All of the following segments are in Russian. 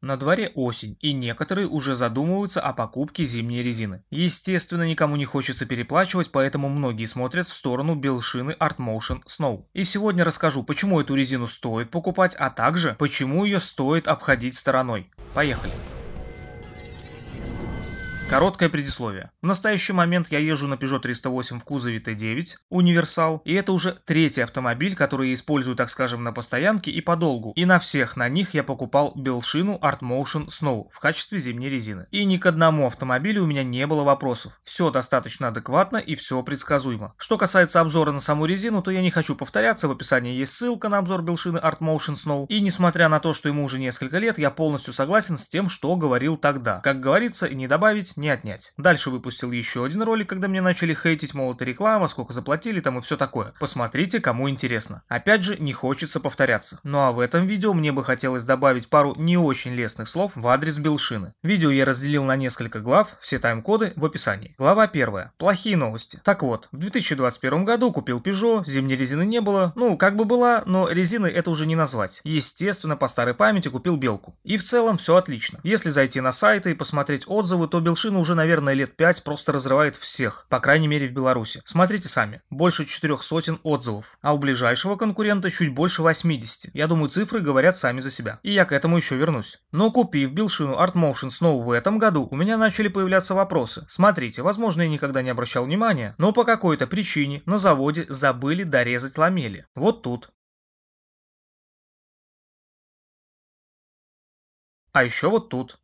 На дворе осень, и некоторые уже задумываются о покупке зимней резины. Естественно, никому не хочется переплачивать, поэтому многие смотрят в сторону белшины Art Motion Snow. И сегодня расскажу, почему эту резину стоит покупать, а также почему ее стоит обходить стороной. Поехали! Короткое предисловие. В настоящий момент я езжу на Peugeot 308 в кузове Т9, универсал, и это уже третий автомобиль, который я использую, так скажем, на постоянке и подолгу. И на всех на них я покупал белшину Art Motion Snow в качестве зимней резины. И ни к одному автомобилю у меня не было вопросов. Все достаточно адекватно и все предсказуемо. Что касается обзора на саму резину, то я не хочу повторяться, в описании есть ссылка на обзор белшины Art Motion Snow. И несмотря на то, что ему уже несколько лет, я полностью согласен с тем, что говорил тогда. Как говорится, не добавить, не отнять. Дальше выпустим выпустил еще один ролик, когда мне начали хейтить, мол, это реклама, сколько заплатили там и все такое. Посмотрите, кому интересно. Опять же, не хочется повторяться. Ну а в этом видео мне бы хотелось добавить пару не очень лестных слов в адрес Белшины. Видео я разделил на несколько глав, все тайм-коды в описании. Глава первая. Плохие новости. Так вот, в 2021 году купил Peugeot, зимней резины не было, ну, как бы была, но резины это уже не назвать. Естественно, по старой памяти купил Белку. И в целом все отлично. Если зайти на сайты и посмотреть отзывы, то Белшина уже, наверное, лет 5 Китаец просто разрывает всех, по крайней мере в Беларуси. Смотрите сами, больше четырех сотен отзывов, а у ближайшего конкурента чуть больше 80. Я думаю, цифры говорят сами за себя. И я к этому еще вернусь. Но купив Билшину Art Motion снова в этом году, у меня начали появляться вопросы. Смотрите, возможно, я никогда не обращал внимания, но по какой-то причине на заводе забыли дорезать ламели. Вот тут. А еще вот тут.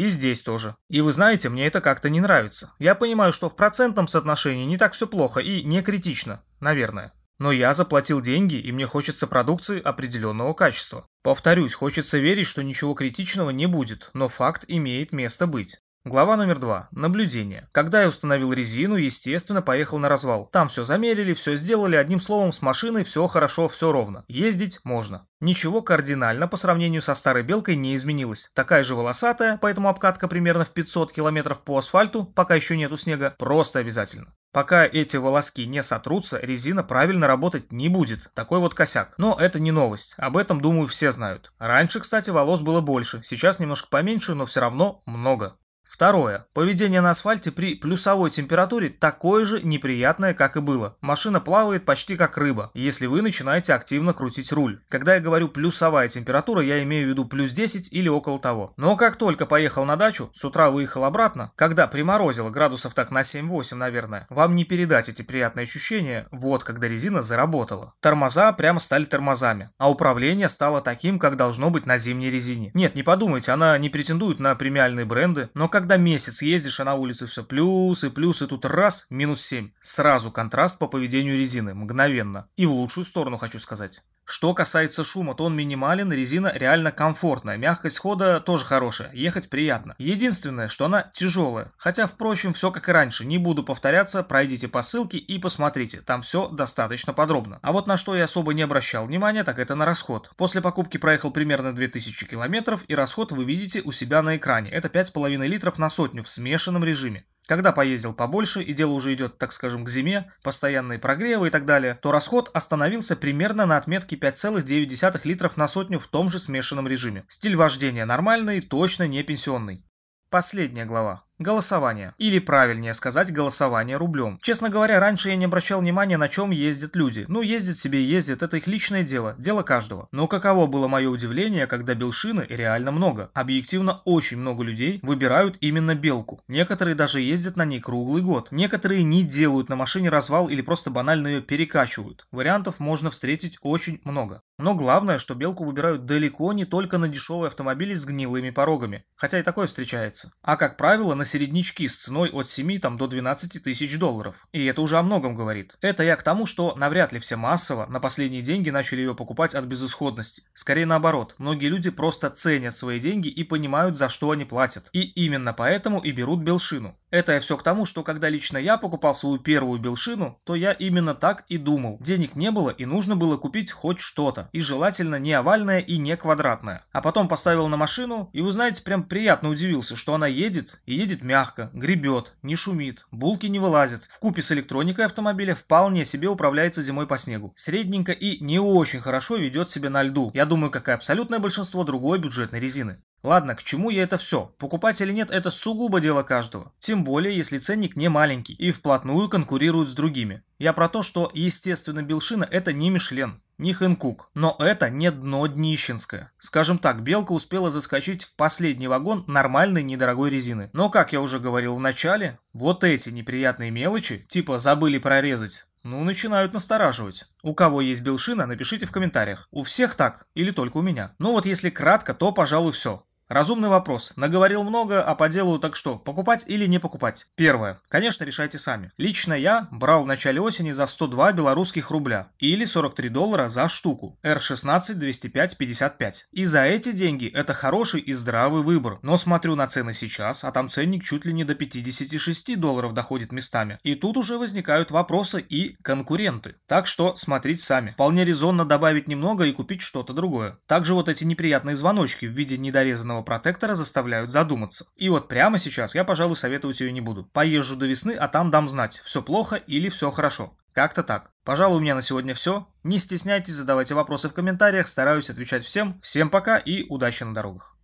И здесь тоже. И вы знаете, мне это как-то не нравится. Я понимаю, что в процентном соотношении не так все плохо и не критично, наверное. Но я заплатил деньги, и мне хочется продукции определенного качества. Повторюсь, хочется верить, что ничего критичного не будет, но факт имеет место быть. Глава номер два. Наблюдение. Когда я установил резину, естественно, поехал на развал. Там все замерили, все сделали, одним словом, с машиной все хорошо, все ровно. Ездить можно. Ничего кардинально по сравнению со старой белкой не изменилось. Такая же волосатая, поэтому обкатка примерно в 500 км по асфальту, пока еще нету снега, просто обязательно. Пока эти волоски не сотрутся, резина правильно работать не будет. Такой вот косяк. Но это не новость. Об этом, думаю, все знают. Раньше, кстати, волос было больше. Сейчас немножко поменьше, но все равно много. Второе. Поведение на асфальте при плюсовой температуре такое же неприятное, как и было. Машина плавает почти как рыба, если вы начинаете активно крутить руль. Когда я говорю плюсовая температура, я имею в виду плюс 10 или около того. Но как только поехал на дачу, с утра выехал обратно, когда приморозило градусов так на 7-8, наверное, вам не передать эти приятные ощущения, вот когда резина заработала. Тормоза прямо стали тормозами, а управление стало таким, как должно быть на зимней резине. Нет, не подумайте, она не претендует на премиальные бренды, но как когда месяц ездишь, а на улице все плюс и плюс, и тут раз, минус 7. Сразу контраст по поведению резины, мгновенно. И в лучшую сторону, хочу сказать. Что касается шума, то он минимален, резина реально комфортная, мягкость хода тоже хорошая, ехать приятно. Единственное, что она тяжелая, хотя, впрочем, все как и раньше, не буду повторяться, пройдите по ссылке и посмотрите, там все достаточно подробно. А вот на что я особо не обращал внимания, так это на расход. После покупки проехал примерно 2000 километров и расход вы видите у себя на экране, это 5,5 литров на сотню в смешанном режиме. Когда поездил побольше и дело уже идет, так скажем, к зиме, постоянные прогревы и так далее, то расход остановился примерно на отметке 5,9 литров на сотню в том же смешанном режиме. Стиль вождения нормальный, точно не пенсионный. Последняя глава. Голосование. Или правильнее сказать, голосование рублем. Честно говоря, раньше я не обращал внимания, на чем ездят люди. Ну, ездят себе ездят, это их личное дело, дело каждого. Но каково было мое удивление, когда белшины реально много. Объективно, очень много людей выбирают именно белку. Некоторые даже ездят на ней круглый год. Некоторые не делают на машине развал или просто банально ее перекачивают. Вариантов можно встретить очень много. Но главное, что белку выбирают далеко не только на дешевые автомобили с гнилыми порогами. Хотя и такое встречается. А как правило, на середнячки с ценой от 7 там, до 12 тысяч долларов. И это уже о многом говорит. Это я к тому, что навряд ли все массово на последние деньги начали ее покупать от безысходности. Скорее наоборот, многие люди просто ценят свои деньги и понимают, за что они платят. И именно поэтому и берут белшину. Это я все к тому, что когда лично я покупал свою первую белшину, то я именно так и думал. Денег не было и нужно было купить хоть что-то. И желательно не овальное и не квадратное. А потом поставил на машину и вы знаете, прям приятно удивился, что она едет и едет мягко, гребет, не шумит, булки не вылазят. В купе с электроникой автомобиля вполне себе управляется зимой по снегу. Средненько и не очень хорошо ведет себя на льду. Я думаю, как и абсолютное большинство другой бюджетной резины. Ладно, к чему я это все? Покупать или нет – это сугубо дело каждого. Тем более, если ценник не маленький и вплотную конкурирует с другими. Я про то, что, естественно, Белшина – это не Мишлен, не Хэнкук, но это не дно днищенское. Скажем так, Белка успела заскочить в последний вагон нормальной недорогой резины. Но, как я уже говорил в начале, вот эти неприятные мелочи, типа забыли прорезать, ну, начинают настораживать. У кого есть белшина, напишите в комментариях. У всех так, или только у меня. Ну вот если кратко, то, пожалуй, все. Разумный вопрос. Наговорил много, а по делу так что, покупать или не покупать? Первое. Конечно, решайте сами. Лично я брал в начале осени за 102 белорусских рубля или 43 доллара за штуку R16 205-55. И за эти деньги это хороший и здравый выбор. Но смотрю на цены сейчас, а там ценник чуть ли не до 56 долларов доходит местами. И тут уже возникают вопросы и конкуренты. Так что смотрите сами. Вполне резонно добавить немного и купить что-то другое. Также вот эти неприятные звоночки в виде недорезанного данного протектора заставляют задуматься. И вот прямо сейчас я, пожалуй, советовать ее не буду. Поезжу до весны, а там дам знать, все плохо или все хорошо. Как-то так. Пожалуй, у меня на сегодня все. Не стесняйтесь, задавайте вопросы в комментариях, стараюсь отвечать всем. Всем пока и удачи на дорогах.